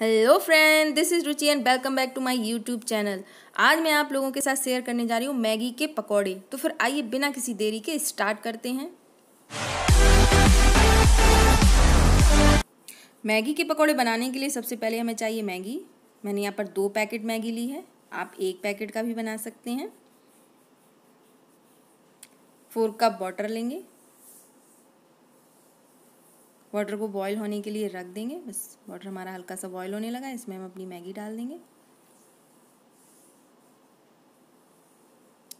hello friend this is Ruchi and welcome back to my YouTube channel आज मैं आप लोगों के साथ शेयर करने जा रही हूँ मैगी के पकौड़े तो फिर आइए बिना किसी देरी के स्टार्ट करते हैं मैगी के पकौड़े बनाने के लिए सबसे पहले हमें चाहिए मैगी मैंने यहाँ पर दो पैकेट मैगी ली है आप एक पैकेट का भी बना सकते हैं फोर कप वाटर लेंगे वाटर को बॉईल होने के लिए रख देंगे बस वाटर हमारा हल्का सा बॉईल होने लगा इसमें हम अपनी मैगी डाल देंगे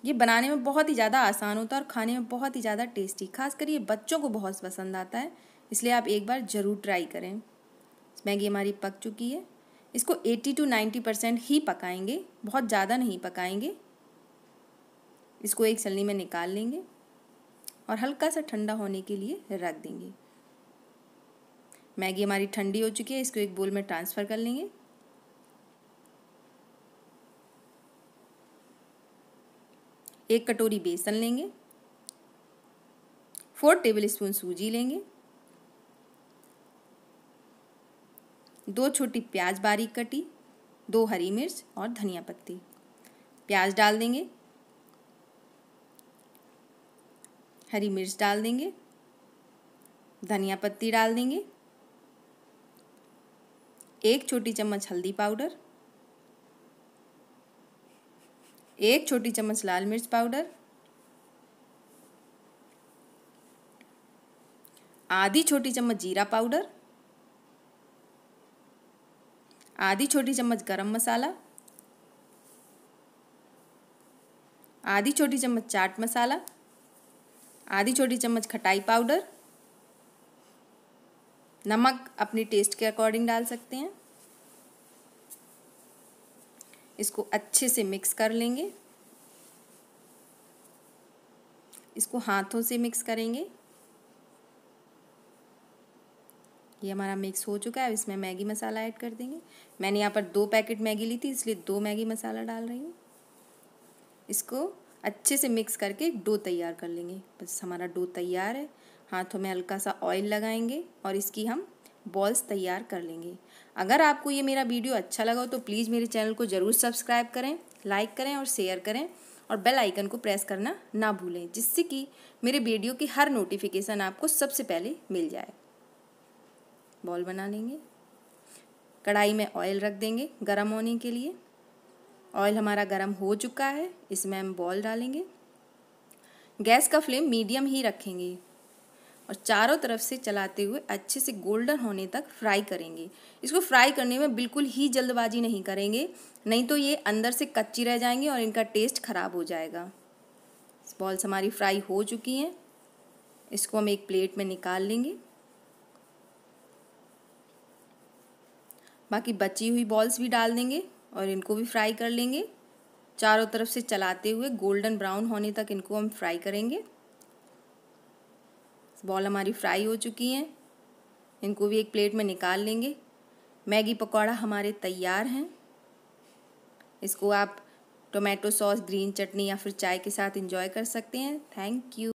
ये बनाने में बहुत ही ज़्यादा आसान होता है और खाने में बहुत ही ज़्यादा टेस्टी खास कर ये बच्चों को बहुत पसंद आता है इसलिए आप एक बार ज़रूर ट्राई करें मैगी हमारी पक चुकी है इसको एट्टी टू नाइन्टी परसेंट ही पकाएंगे बहुत ज़्यादा नहीं पकाएंगे इसको एक छलनी में निकाल लेंगे और हल्का सा ठंडा होने के लिए रख देंगे मैगी हमारी ठंडी हो चुकी है इसको एक बोल में ट्रांसफ़र कर लेंगे एक कटोरी बेसन लेंगे फोर टेबल स्पून सूजी लेंगे दो छोटी प्याज बारीक कटी दो हरी मिर्च और धनिया पत्ती प्याज डाल देंगे हरी मिर्च डाल देंगे धनिया पत्ती डाल देंगे एक छोटी चम्मच हल्दी पाउडर एक छोटी चम्मच लाल मिर्च पाउडर आधी छोटी चम्मच जीरा पाउडर आधी छोटी चम्मच गरम मसाला आधी छोटी चम्मच चाट मसाला आधी छोटी चम्मच खटाई पाउडर नमक अपने टेस्ट के अकॉर्डिंग डाल सकते हैं इसको अच्छे से मिक्स कर लेंगे इसको हाथों से मिक्स करेंगे ये हमारा मिक्स हो चुका है अब इसमें मैगी मसाला ऐड कर देंगे मैंने यहाँ पर दो पैकेट मैगी ली थी इसलिए दो मैगी मसाला डाल रही हूँ इसको अच्छे से मिक्स करके डो तैयार कर लेंगे बस हमारा डो तैयार है हाथों में हल्का सा ऑयल लगाएंगे और इसकी हम बॉल्स तैयार कर लेंगे अगर आपको ये मेरा वीडियो अच्छा लगा हो तो प्लीज़ मेरे चैनल को ज़रूर सब्सक्राइब करें लाइक करें और शेयर करें और बेल आइकन को प्रेस करना ना भूलें जिससे कि मेरे वीडियो की हर नोटिफिकेशन आपको सबसे पहले मिल जाए बॉल बना लेंगे कढ़ाई में ऑयल रख देंगे गर्म होने के लिए ऑयल हमारा गर्म हो चुका है इसमें हम बॉल डालेंगे गैस का फ्लेम मीडियम ही रखेंगे और चारों तरफ से चलाते हुए अच्छे से गोल्डन होने तक फ्राई करेंगे इसको फ्राई करने में बिल्कुल ही जल्दबाजी नहीं करेंगे नहीं तो ये अंदर से कच्ची रह जाएंगे और इनका टेस्ट ख़राब हो जाएगा बॉल्स हमारी फ्राई हो चुकी हैं इसको हम एक प्लेट में निकाल लेंगे बाकी बची हुई बॉल्स भी डाल देंगे और इनको भी फ्राई कर लेंगे चारों तरफ से चलाते हुए गोल्डन ब्राउन होने तक इनको हम फ्राई करेंगे बॉल हमारी फ्राई हो चुकी हैं इनको भी एक प्लेट में निकाल लेंगे मैगी पकौड़ा हमारे तैयार हैं इसको आप टोमेटो सॉस ग्रीन चटनी या फिर चाय के साथ इंजॉय कर सकते हैं थैंक यू